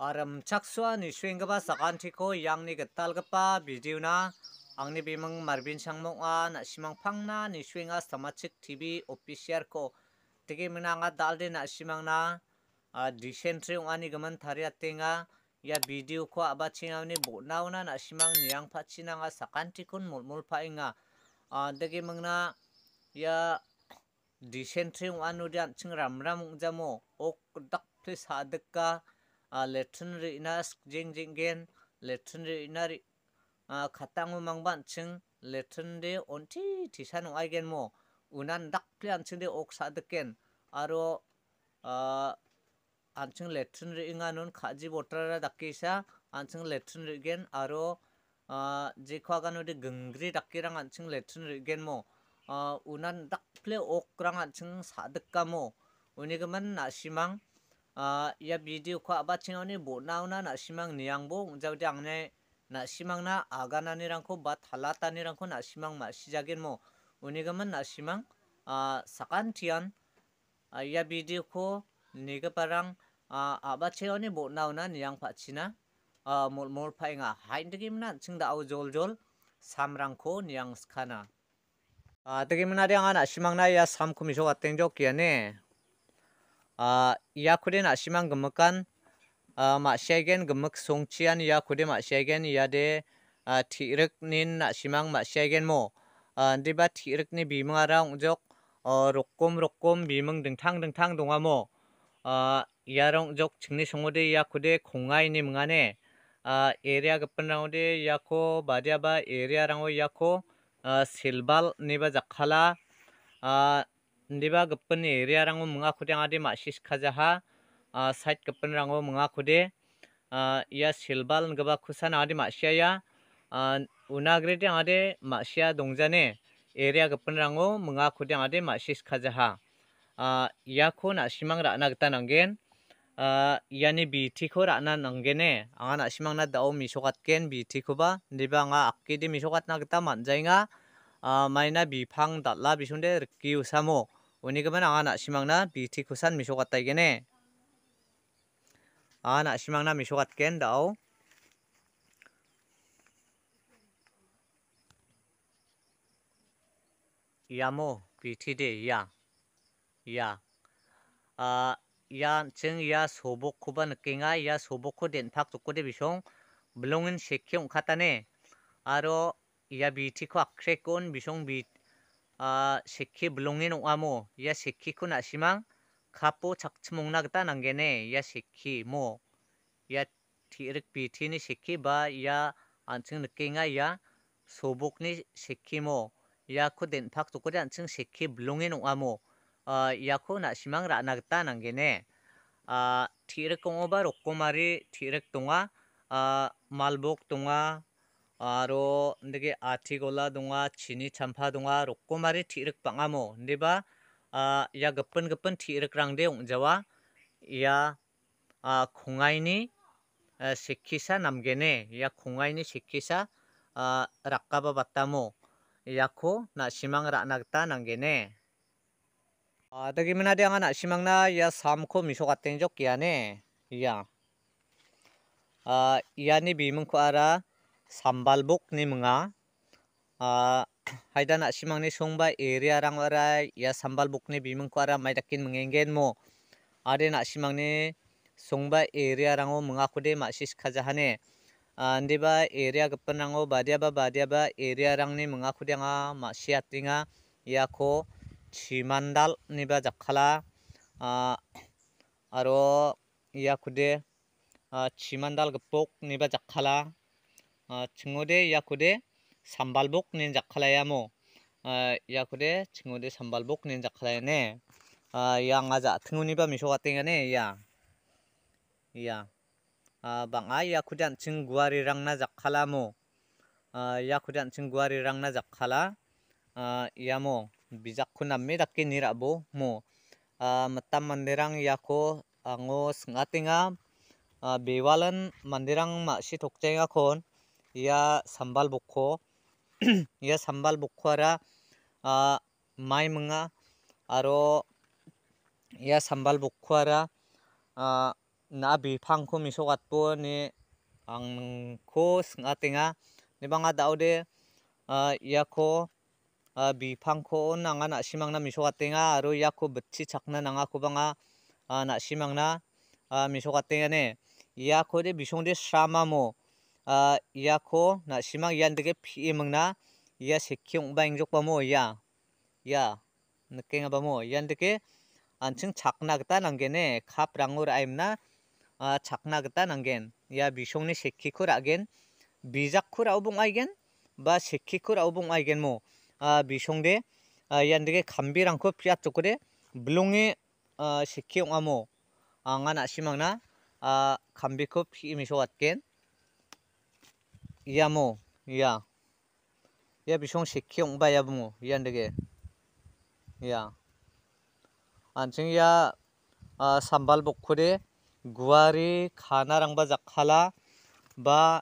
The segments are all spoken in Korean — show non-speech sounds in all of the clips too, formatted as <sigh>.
aram chaksua ni swengaba sakantiko video na ang ni bimang marbin sangmong a na simang pangna ni swenga samachik tv official ko tege minanga dalde na simangna a dysentery ongani gaman tharia tenga ya video ko ni botnauna na simang niang pachinanga sakantikun mulmul painga a dege mangna ya dysentery onganu dan ching ramram jamo ok dak please 아 레튼 리나 징징겐 레튼 리나 아 카탕우 망반 칭 레튼 리 온티 디산 와이겐 모 우난 닥플란 칭데 옥사드겐 아로 아 안층 레튼 리 인가는 가지 보트라 닥기사 안층 레튼 리겐 아로 아 지콰가노데 긍그리 닥기랑 안층 레튼 리겐 모 아, 우난 닥플레 옥랑 안층 사득가모 우니그만 나시망 아 ya video kwa ba chingo ni bo na una na simang niang bo unja de angne na simang na aga na ni rangko ba thala ta ni rangko na simang ma sijagen mo unigaman na simang 아 sakan tian ya video ko niga parang 아 aba cheo ni bo na una niang pa china 아 mol mol pa inga hain de gim na chingda au jol jol samrangko niang skana 아 de gim na de anga na simang na ya sam kumiso ateng jok kiane yakurin ashiman gemakan maksyagen gemek songcian yakudi maksyagen yade tirik nin asimang maksyagen mo diba tirik ni bimang ara ongjok rokom rokom bimang dengtang dengtang dongamo 야롱족 증리 송호대 야코대 공아이니 문안에 아 에리아 급분라운데 야코 마디아바 에리아랑오 야코 실발 니바 자칼라 아 Ndiba gepeng area rango menga kode angade masis kajaha ah, side gepeng rango menga kode ah, ia silbal geba kusan angade masia ya ah, unagrede angade masia dongjane area gepeng rango menga kode angade masis kajaha iako nasimang ni gita nanggen iani bitiko rakna nanggene anga nasimang na dao di mi ndiba na geta misokatna gita manjainga maina bipang dal·a bisonde riki usamo u n i k a m a n ana simangna biti kusan misokat a y gene. Ana simangna misokat gen dao. Yamo biti de ya. Ya. A h ya c e n g ya sobok kuba n k e n g a ya sobok ko den pak t u k u de bisong. Belongin sekyong h katane. Aro ya biti ko akrekon bisong b i t 아, 시키 블롱인 와모 야 시키쿠 나시망 카포 착츠몽 나그다 난게네 야 시키 모야 티르 비티니 시키 바야 안층 느끼nga 야 소복니 시키 모 야코 덴팍 도코리 안층 시키 블롱인 와모 아 어, 야코 나시망 라나그다 난게네 아 티르 공오바 로꼬마리 티르 동아 아 말복 동아 aro ndege atigola dunga chini champa dunga r o k o mari t i i r i k pangamo ndeba a ya g e p e n g e p e n t i i r i k rangde ongjawa ya a khungaini n g sekisa simang gene rakaba ko a batamo ya na ra nagta nang a 시키사 남게네 야 공아이니 시키사 아 락가바 바타모 야코 나 시망 라나타 남게 miso gaten jok 나 a ne 미 a a 은 a ni bimeng ko ara sambal buk ni munga hai ah, <coughs> haida na simang ni sungba area rang orang ya buk ni bimung ko mai dakin mengenggen mo ade na simang ni sungba area rango munga kude masis kajahane ah, ba area gapan orang badia ba badia ba area rang ni munga kude nga masiat ringa ya ko cimandal ni ba jakhala ah, aro ya kude cimandal chimandal gepok ni ba jakhala chingode yakode sambal bok ni jakhalayamo yakode chingode sambal bok ni jakhalayane yang aja tunguni ba miso katengane ya ya banga yakudan an guari rangna jakhalamo yakudan an guari rangna jakhala yamo bijakku namme dakke nirabo mo metam manderang yako ango sengatinga bewalan manderang maksi tokjenga kon या संबाल बुखो या संबाल बुखोरा माई मंगा आरो या संबाल बुखोरा ना बिफां को मिसो गातबो ने आंखौ सोङातेङा नेबाङा दाउदे याखौ बिफांखौ नाङा नासिमांना मिसो गातेङा आरो याखौ बोथि साखना नाङा खबाङा नासिमांना मिसो गातेङा ने याखौ दे बिसंदे स्रामामो uh, ia ko na simang ian dege pi imang na ia sekiung ba ingjok ba mo ia ia 느낌아 봐모 이한테게 안층 작나겠다 난게네 갑랑을 아임나 아 작나겠다 난겐 야 미숑네 시키쿨 아겐 비작쿨 아우봉 아이겐 바 시키쿨 아우봉 아이겐 뭐아 미숑데 아 이한테게 감비랑코 피아 쪽그래 블롱에 아 시키용 아모 앙아나 시망나 아 감비코 피미쇼 왔겐 yamo ya ya bisong sikyong ba ya bumo yan dege ya anching ya sambal bokkhure guari khana rangba jakhala ba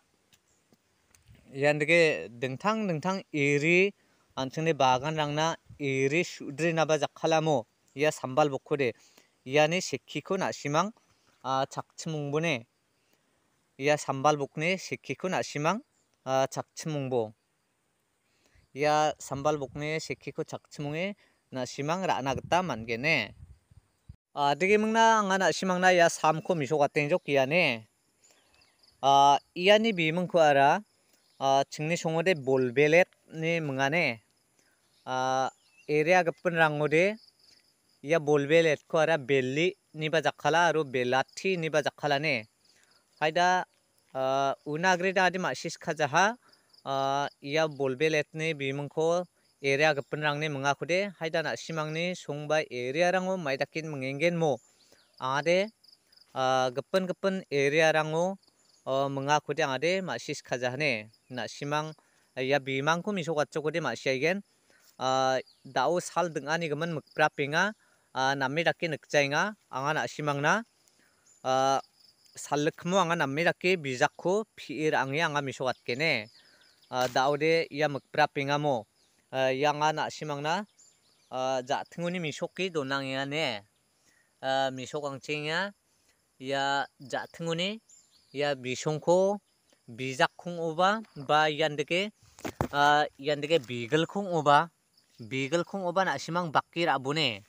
yan dege dengthang dengthang eri anching ne bagan rangna eri shudre na ba jakhalamo ya sambal bokkhure yani sikkiko na simang chakchimung bune ya sambal bokne sikkiko na simang chakchimungbo ya sambal bokne sekhiko chakchimunge na simang r 아 되게 먹나 안가나 심망나 야 삼코 미소가 땡족 기야네 아 이안이 비문코 알아 아 증리 송어대 몰벨렛 네 멍아네 아 에리아 급분 랑오데 야 몰벨렛 코 알아 벨리 니바 자칼라 아로 벨라티 니바 자칼라네 하이다 उनाग्रेडादि मासिसखाजाह इया बोलबे लेतने बिमंखो एरिया गपनरांगने मंगाखुदे हायदाना सिमांगने सोंबा एरिया रांगो माइदाकिन मंगेंगेन मो आदे गपन गपन एरिया रांगो मंगाखुदे आदे मासिसखाजाहने ना सिमां या बिमांखो मिसोगाचोगोदे मासियाइगेन दाओ 살 등안이 그면 먹브라핑아 남미라키 늑자잉아 앙아나 시망나 살르크모 anga nammi rake bijak ko phir angi anga misowat kene daure ya mukpra pingamo yanga na simangna ja thunguni misoki donang ya ne misokang chinga ya ja thunguni ya bisongko bijak khung oba ba yandeke yandeke bigal khung oba bigal khung oba na simang bakki rabune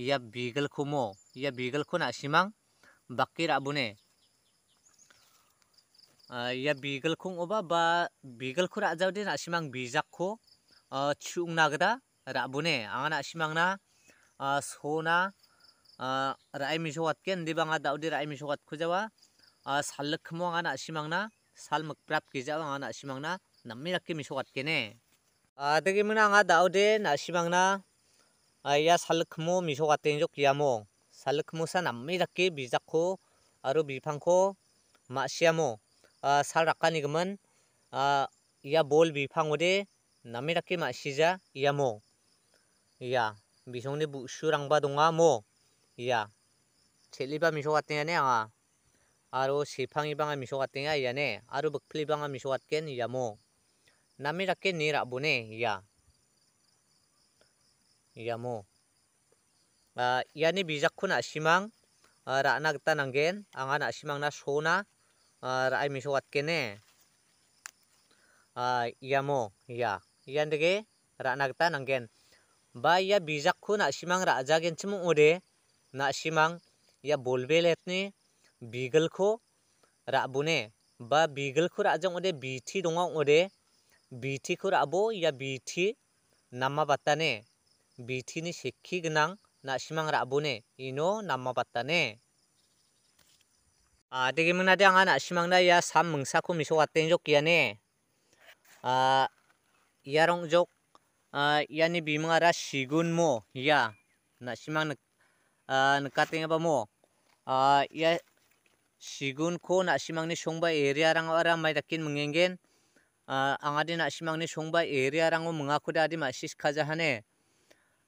ya bigal khumo ya bigal khuna simang bakki rabune ya bigal kung oba ba bigal ko rajaw din asimang bijak ko chung nagda rabune angan asimang na sona rai mishwat ken di banga daw di rai mishwat ko jawa sallak mo angan asimang na sal magprap ki jawa angan asimang na nammi rakki mishwat kene dagi mina anga daw de na asimang na ya sallak mo mishwat ten jok yamo sallak mo sa nammi rakki bijak ko aru bipang ko 마시아모 salraka nigimin ia bol bifangode name dake masija ia mo ia surang ba donga mo ia chetliba misokatengane a aro miso anga misokatenga ne aro bukphliba anga misokatken ia mo name dake ni rabone ia ia mo iani bijakko nasimang rakna gita nanggen anga nasimangna sona ar ai mi shwat kene a yamo ya yandege ranagta n a n g e n ba ya bijak k u na simang raja gen chimung ode na simang ya bolbe letni bigal khu rabune ba bigal khu rajang ode b i t i donga ode b i t i khu rabo ya b i t i namma batane b i t i ni sikhi gnang na simang rabune ino namma batane Ah, digi mung nadi ang anak simang na ya sam mung sa kum iso katen jok ya ne. Ah, rong jok ah ni bimang ara sigun mo ya. Na simang nak ah nakating mo. Ah, ya ko na simang ni songba area rang ara mai takin mengenggen. Ah, ang adi na simang ni songba area rang mga mengaku da adi ma sis kajahane.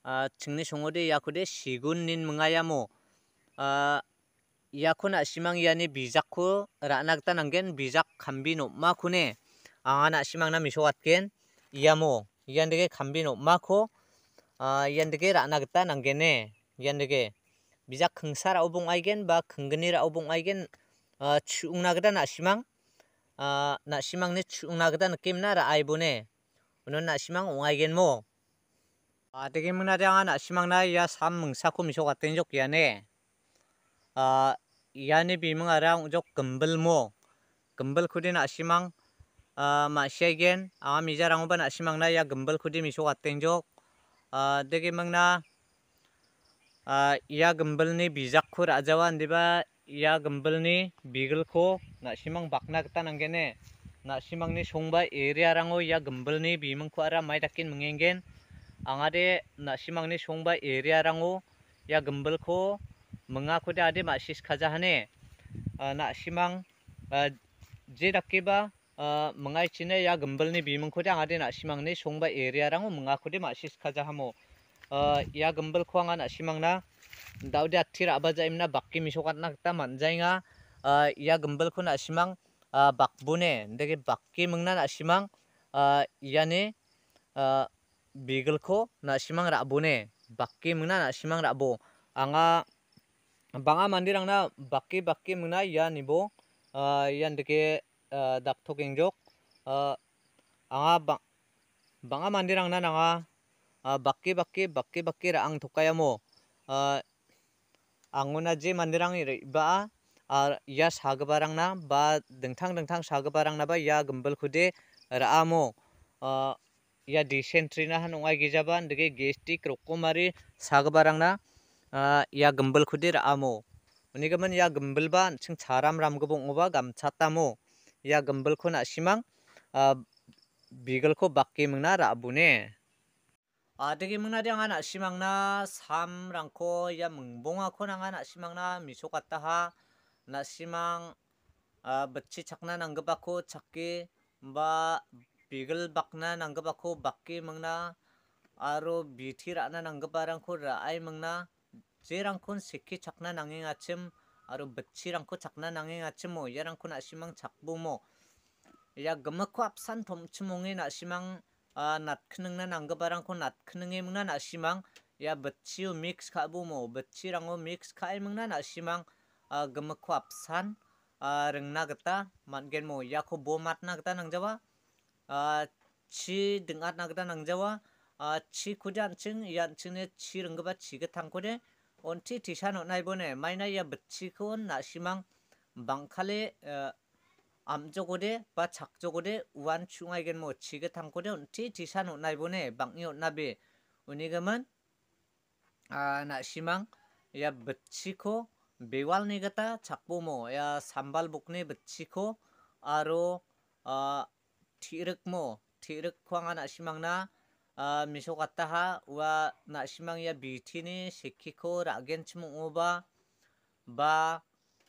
Ah, chingni songode ya iya kude shigun nin mga ya mo. Ah, yakuna simang yani bijakku ranak tananggen bijak kambi nopma kune angana simang na misowatgen yamo yandege kambi nopma ko yandege ranak tananggene yandege bijak kengsara obong aigen ba kenggenira obong aigen chuungnagda na simang na simang ne chuungnagda nakimna ra aibone unon na simang ongaigen mo 아되게 문화장한 아시망나 야 삼뭉사코 미소 같은 적기야네 아 yani b i m e n g ara unjo kembel g mo g e m b e l kudi na asimang h e s i i t a o ma shegen ama mija rangu ban asimang na ya g e m b e l kudi miso kateng jo k d e g i m e n g na h e ya g e m b e l ni bijak kur ajawan diba ya g e m b e l ni bigel ko na asimang bakna kita nanggene na asimang ni songba area r a n g o ya g e m b e l ni b i m e n g ku ara mai takin mengengen angade na asimang ni songba area r a n g o ya g e m b e l ko m e n g a k u dia ada maksis kazahan e nak simang je dakiba mengai chine ya gembel ni bimang ko dia ada nak simang ni songba area rang u m e n g a k u dia maksis kazahamo ya gembel ko ang a nak simang na dau dia tira abaja imna bakki misokat nak ta manjainga ya gembel ko nak simang bakbune ndege bakki mengna nak simang yani bigelko nak simang rakbune bakki mengna nak simang rakbo anga banga mandir angna bakki bakki muna ya nibo yan deke dakthok engjok anga banga mandir angna nanga bakki bakki bakki bakki ra ang thokayamo anguna je mandirang ba ar ya sagabarangna ba dengthang dengthang sagabarangna ba ya gumbal khude raamo या dysentery ना नंगा गिजाबा अंदगे गेस्टिक रोकोमारी सागबारांगना 아, 야 금벌 쿠딜 아모 오니가면 야 금벌반 층 자람 람그봉 오바 감차따모 야 금벌 쿠나 시망 아 비글 쿠 바뀌 묵나 라부네 아득이 묵나 량하나 시망나 삼랑코 야 뭉봉아 코낭하나 시망나 미소 같다하 나 시망 아 버치 착나 난그바코 착기 바 비글 박나 난그바코 바뀌 묵나 아로 비티라나 난그바랑코 라아이 묵나 쟤랑콘 새끼 장난앙행 아침 아로 벅치랑코 장난앙행 아침 뭐 얘랑콘 아시망 작부모 야 금마코 앞산 돔치몽에 나시망 아 낫크능나 난거바랑코 낫크능에 묵나 나시망 야 벅치우 믹스 가부모 벅치랑오 믹스 가이묵나 나시망 아 금마코 앞산 아 릉나겠다 만겐 뭐 야코 보맛 나겠다 낭자와 아 치등앗 나겠다 낭자와 아, 치 구잔층 이안층에 치른 거봐 지긋한 거래 onti tisan onai bone maina ya bchi ko na simang bangkhale 암저고데 바 작저고데 우한 충하이겐 뭐 지게 탕고데 온티 디산 온나이보네 방이 온나비 우니가만 아 나시망 야 버치코 베왈 니가타 작보모 야 삼발 복네 버치코 아로 아 티르크모 티르크 황아 나시망나 아, 미소갔다하 와 나시망야 비티니 시키코 라겐치몽 오바 바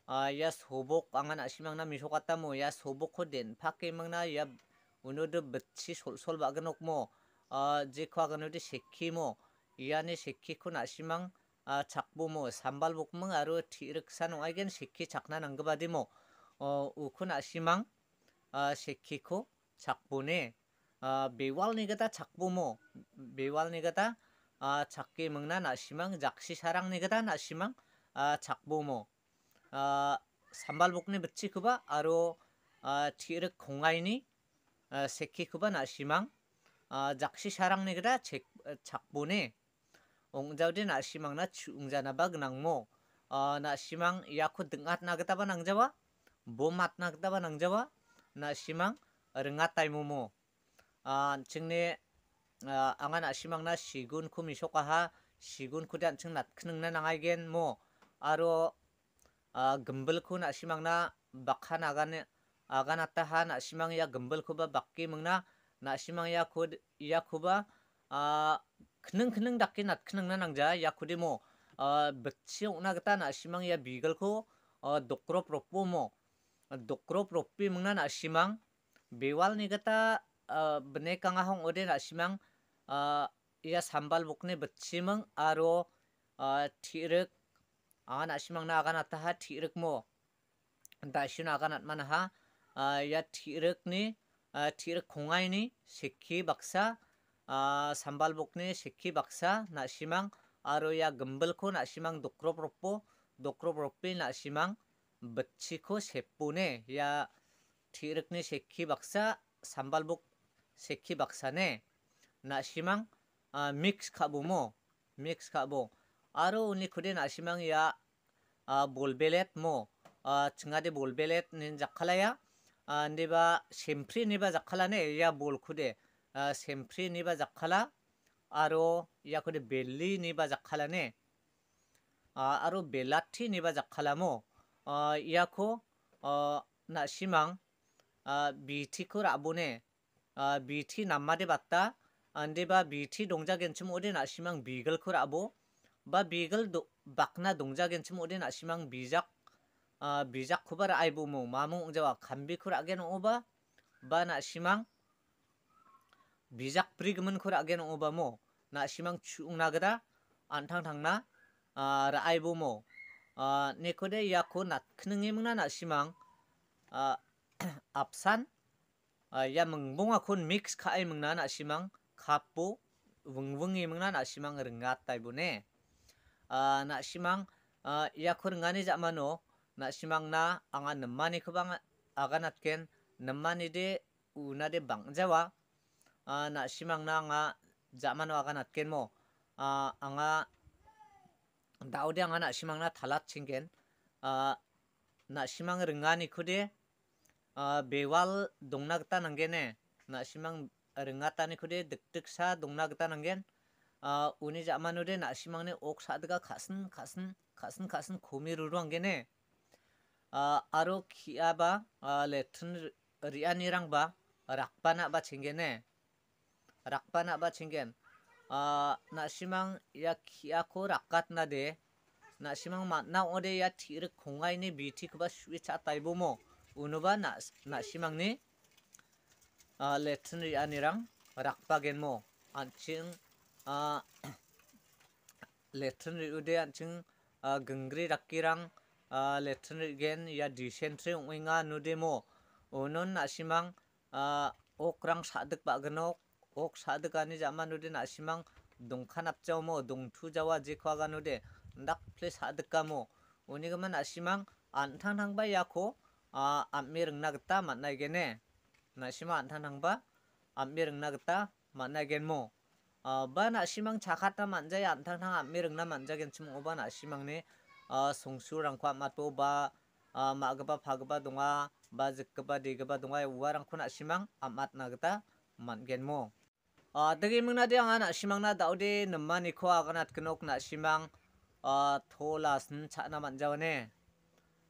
아야 소복 앙아 나시망나 미소갔다 모야 소복코 된 파케망나 야 오늘도 며치 솔솔 바그녹모 아 제코아그노디 시키모 이안에 시키코 나시망 아 작부모 산발복망 아로 티르크산 와이겐 시키 작나 난그바디모 어 우코 나시망 아 시키코 작부네 bewal negata chakpomo bewalni gata chakke mungna nasimang jaksi sarangni gata nasimang bukne sambalbukni kuba, aro tirik khongaini sekkikuba nasimang jaksi sarangni gata ong ongjaudi nasimang na jana ba gnangmo nasimang yaku dengat na gata ba nangjawa bomat na gata ba nangjawa nasimang rengat taimomo chingni angan asimangna sigun h kumi shokaha sigun h kudan ching nat k h n n g na nangai gen mo aro a gumbal kun asimangna bakhan agan agan atahan asimang ya gumbal kuba bakki mungna na asimang ya kud ya kuba a khnung khnung dakki nat k h n n g na nangja ya kudimo bekchi una gata na asimang ya bigal ko u dokro propo mo dokro propi mungna na asimang bewal ni gata uh, bene kanga hong ode na simang h uh, ia sambal bukne b e c s i m a n g aro uh, tirek an asimang h na akan ataha t i r i k mo dasin h akan a at manaha uh, ia t i r i k ni uh, t i r i k kongai ni sekhi baksa uh, sambal bukne sekhi baksa na simang h aro ia gembel ko na simang h dokrop ropo dokrop ropi na simang h b e c s i ko sepune ia t i r i k ni sekhi baksa sambal buk seki baksane nasimang mix kabo mo mix kabo aro uni kude nasimang ya bolbelet mo chingade bolbelet nin zakhala ya niba sempri niba zakhala ne ya bol kude sempri niba zakhala aro ya kude belli niba zakhala ne aro belati niba zakhala mo ya ko nasimang biti kura abone 아, 미티 남마디 봤다. 안데바 미티 동작엔춤 오린 아시망 비글 코라보 바 비글 도 박나 동작엔춤 오린 아시망 비작 아 비작 쿠바라 아이부 모 마무 웅자와 감비 코라겐 오바 바나 시망 비작 프리그문 코라겐 오바 모나 시망 추웅나가다 안탕탕나 아 라이부 모 아, 네코데 야코 낫크능이 문나 나시망 아 <clears throat> 압산 à ya mừng bông à khôn mix khai mừng nán à xí măng kapo vung vung i mừng nán à xí măng rừng ngát tại bún nè à nà xí măng à ya khôn ngani dạ mà nó nà xí măng na anga nấm mani khu băng aga nát kén nấm mani de u na de bang jawa à nà xí măng na anga dạ mà nó aga nát kén mò à anga 다우데 anga nà xí măng na thalat chingén à nà xí măng rừng ngani khu de bewal dongna gita nanggen ne na simang renga tani khude diktik sa dongna gita nanggen uni jamanu de na simang ne ok sadga khasin khasin khasin khasin khumi ruru anggen ne aro khia ba letun riani rang ba rakpana ba chingen ne rakpana ba chingen na simang ya khia ko rakkat na de na simang matna ode ya thirik khongai ne bithi khba switch ataibo mo unuba na na simangni a l e t n i anirang rakpagen mo anching l e t n i ude anching gengri rakirang a l e t n i gen ya disentri winga nudemo unon na simang a okrang sadik bagno k ok sadik ani j a m a n ude na simang dongkhan apchao mo dongthu jawa j i k w a g a n u d e n dak ple sadik kamo uni उनिगमन असिमां आन्थां थ ा n g ba ya ko 아 안미릉 나겠다 만나겠네 나시마 안탄항바 안미릉 나겠다 만나겠모 뭐. 어바 뭐 나시망 자카타 만자야 안탄항 안미릉 나 만자겐 침 오바 나시망네 어 송수랑과 마토바 어 마그바 파그바 동아 바즈그바 디그바 동아 우와랑코 나시망 안맛 나겠다 만겐모 뭐. 어 되게 명나디 안 나시망 나 다우디 넘마니 코아가낫 그녹 나시망 어 토라슨 차나 만자오네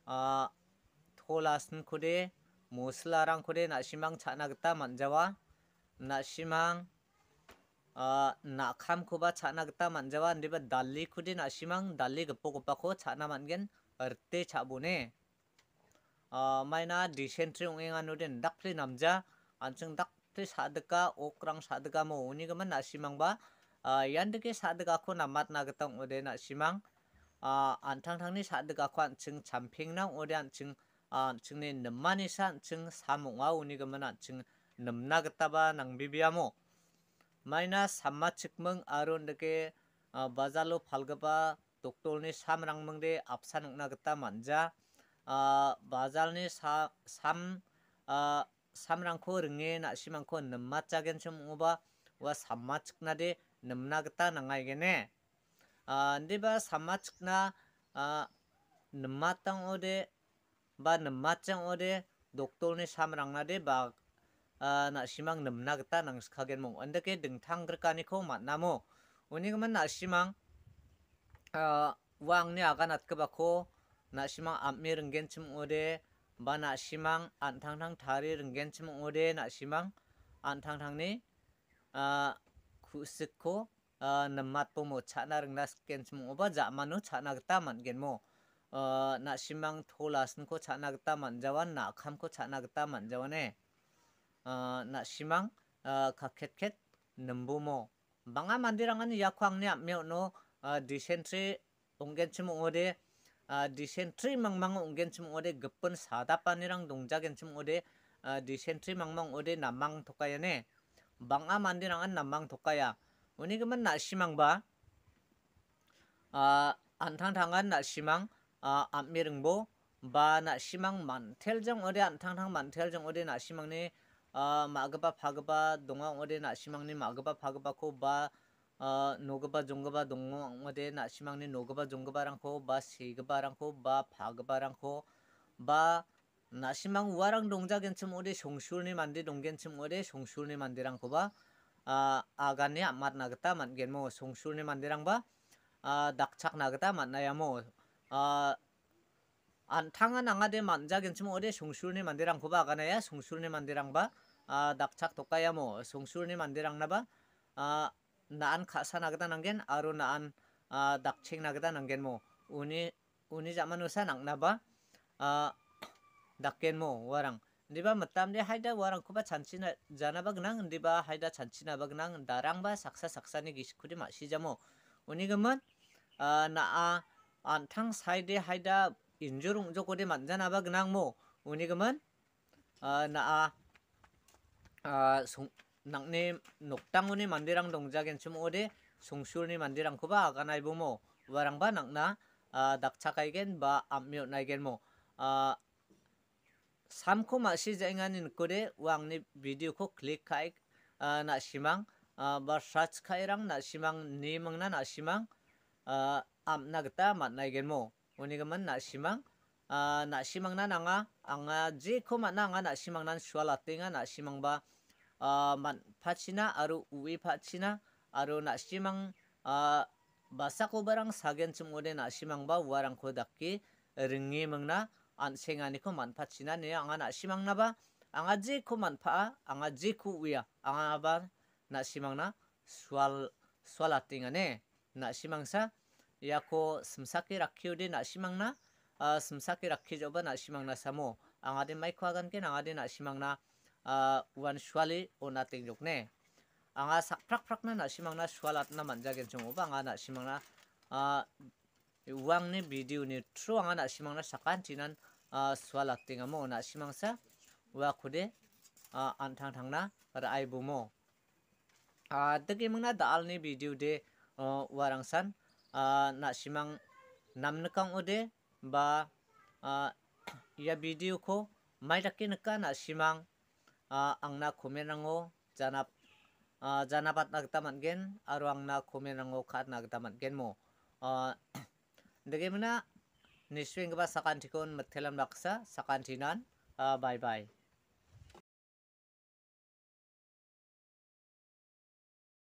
어 토라슨 코레 모슬라랑 코레 나시망 차나겠다 만자와 나시망 아 어, 나캄 코바 차나겠다 만자와 리바 달리 코레 나시망 달리 급보 급바코 차나 만겐 얼때 차보네 아 마이나 디센트리 옹행아 노된 닥플리 남자 안층 닥플리 사드가 옥랑 사드가 뭐 오니그만 어, 나시망 바 어, 얀드게 사드가코 남맛 나겠다 오데 나시망 아 안탕탕니 사드가코 안층 잠팽랑 오데 안층 아, 증내 넘만이산 증 사몽아 우니그만한 증 넘나겠다바 낭비비아모 마이너스 삼마 측멍 아론드게 아, 어, 바잘로 팔가바 독돌니 삼랑멍대 앞산응나겠다 만자 아, 바잘니 사, 삼 아, 삼랑코 릉에 나시만코 넘마짜겐 좀 오바 와 삼마 측나데 넘나겠다 낭아이게네 아, 근데 바 삼마 측나 아, 넘마땅 오데 ba n ə m m a t y a n g ode doktol ni samrangna de ba na simang n ə m n a gata nang skhagen mong anda ke d ə n g t h a n g grkani ko matna mo uni g ə m ə n na simang wang ni agan a t k ə b a ko na simang amme renggen chim ode ba na simang anthang thang thari renggen chim ode na simang anthang thang ni khusik ko n ə m m a t po mo chana rengna sken chim oba ja manu chana gata man gen mo 어, 나 심망 토라스는 코 차나겠다 만자완 나 캄코 차나겠다 만자완에 어, 나 심망 어, 가켓켓 넘부모 방아 만디랑은 약황냐 며노 어, 디센트리 옹겐침 옹어데 어, 디센트리 망망 옹겐침 옹어데 급은 사다반이랑 동작겐침 옹어데 어, 디센트리 망망 옹어데 남망 토카야네 방아 만디랑은 남망 토카야 오니 그만 나 심망 봐 아, 안탕탕한 나 심망 아 앞미릉보 바나 시망 만텔정 어리안 탕탕 만텔정 어리나 시망니 아 마그바 파그바 동왕 어리나 시망니 마그바 파그바코 바 어, 노그바 종그바 동공 어디나 시망니 노그바 종그바랑코 바 시그바랑코 바 파그바랑코 바 나시망 우아랑 동작엔쯤 오래 송술니 만디 동겐쯤 오래 송술니 만디랑코 바 아, 아간이 안맛 나겠다 만겐 뭐 송술니 만디랑 바 아, 낙착 나겠다 만나야 뭐아 어, 안탕은 앙아데 만작엔 좀 어디 송수르니 만데랑 고바 가나야 송수르니 만데랑 바 아, 낙착 독가야 뭐 송수르니 만데랑 나바 아 나안 가사 나가다 난겐 아로 나안 아 낙책 나가다 난겐 뭐 우니 우니 자만우사 낙나바 아 낙겐 뭐 와랑 니바 맞담데 하이다 와랑 코바 그 잔치나 자나바 그냥 니바 하이다 잔치나바 그냥 나랑 바 삭사 삭사니 기시쿠리 마시자 뭐 우니 그만 아 나아 안탕 사이드 하이다 인조롱 조고리 만자나봐 그냥 뭐 우니금은 아나아 아, 송 낙님 녹당운이 만디랑 동작엔 좀 오래 송수운이 만디랑 그바 아가나이 보모 뭐. 와랑바 낙나 아 낙차가이겐 바 암묘 나이겐 뭐아 삼코 마시 쟁하는 거래 왕니 비디오 코 클릭하이 아 나시망 아바 사츠카이랑 나시망 니망나 나시망 아 amnagta matnaigen mo. w o n i g a m a n na simang u na simang na nga a n ang a je ko man a nga na simang nan swalate nga na simang ba u man pachina aru uwi pachina aru na simang u basa ko barang sagen chumode na simang ba warang ko dakki ringi mangna an sengani ko man pachina ne anga na simang na ba anga je ko man pa anga je ku uya anga ba na simang na swal swalatinga ne na simang sa Iako semsaki rakhiu din asimangna semsaki rakhi joban asimangna samo angade mai k w a g a n ken a n g a d i n asimangna wan shwali ona t i n g j u k n e anga sakprak prakna nasimangna shwalatna manjagen chongoba anga nasimangna uangni video ni tru anga nasimangna sakan tinan shwalatinga mo nasimangsa h wa k u d e antang thangna ra aibumo dagi mangna dalni video de warangsan Ah, nak simang namne kang ode ba ah, ya video ko mai dakke neka nak simang ah, ang na komenango jana jana pat nak taman gen aru ang na komenango kat nak taman gen mo dage mana niswing ba sakanti kon matelam laksa sakanti bye bye